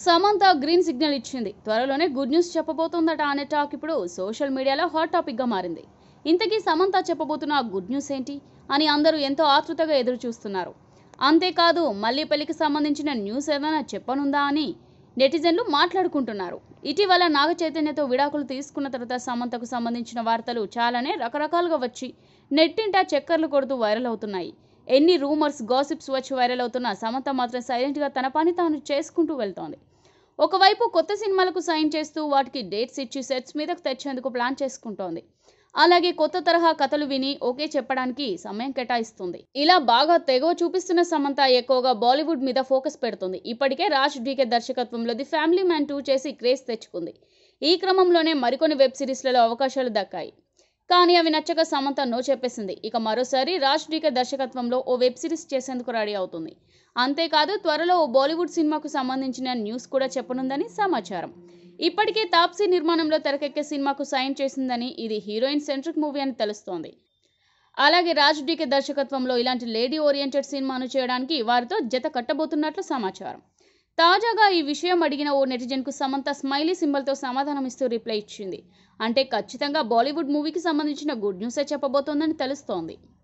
Samantha green signal ఇచ్చింది త్వరలోనే good news చెప్పబోతుందట అనే టాక్ ఇప్పుడు సోషల్ మీడియాలో హాట్ టాపిక్గా మారింది ఇంతకీ సమంత చెప్పబోతున్న గుడ్ న్యూస్ ఏంటి అని అందరూ ఎంతో ఆతృతగా ఎదురు చూస్తున్నారు అంతేకాదు మళ్ళీ సంబంధించిన న్యూస్ ఏదైనా చెప్పనుందా అని నెటిజన్లు మాట్లాడుకుంటున్నారు ఇటీవల నాగ చైతన్యతో విడాకులు తీసుకున్న తర్వాత సమంతకు సంబంధించిన వార్తలు చాలానే రకరకాలుగా వచ్చి నెట్టింటా చక్కర్లు కొడుతూ వైరల్ అవుతున్నాయి ఎన్ని రూమర్స్ గాసిప్స్ వచ్చి వైరల్ అవుతున్న సమంత మాత్రం సైలెంట్గా తన పని తాను చేసుకుంటూ వెళ్తోంది ఒకవైపు కొత్త సినిమాలకు సైన్ చేస్తూ వాటికి డేట్స్ ఇచ్చి సెట్స్ మీదకు తెచ్చేందుకు ప్లాన్ చేసుకుంటోంది అలాగే కొత్త తరహా కథలు విని ఓకే చెప్పడానికి సమయం కేటాయిస్తుంది ఇలా బాగా తెగవ చూపిస్తున్న సమంత ఎక్కువగా బాలీవుడ్ మీద ఫోకస్ పెడుతుంది ఇప్పటికే రాజ్ డీకే దర్శకత్వంలో ది ఫ్యామిలీ మ్యాన్ టూ చేసి క్రేజ్ తెచ్చుకుంది ఈ క్రమంలోనే మరికొన్ని వెబ్ సిరీస్లలో అవకాశాలు దక్కాయి కానీ అవి నచ్చక సమంత నో చెప్పేసింది ఇక మరోసారి రాజ్ డీకే దర్శకత్వంలో ఓ వెబ్ సిరీస్ చేసేందుకు రెడీ అవుతుంది అంతేకాదు త్వరలో ఓ బాలీవుడ్ సినిమాకు సంబంధించిన న్యూస్ కూడా చెప్పనుందని సమాచారం ఇప్పటికే తాప్సీ నిర్మాణంలో తెరకెక్కే సినిమాకు సైన్ చేసిందని ఇది హీరోయిన్ సెంట్రిక్ మూవీ అని తెలుస్తోంది అలాగే రాజ్ డీకే దర్శకత్వంలో ఇలాంటి లేడీ ఓరియంటెడ్ సినిమాను చేయడానికి వారితో జత కట్టబోతున్నట్లు సమాచారం తాజాగా ఈ విషయం అడిగిన ఓ నెటిజన్కు సమంత స్మైలీ సింబల్తో సమాధానం ఇస్తూ రిప్లై ఇచ్చింది అంటే ఖచ్చితంగా బాలీవుడ్ మూవీకి సంబంధించిన గుడ్ న్యూసే చెప్పబోతోందని తెలుస్తోంది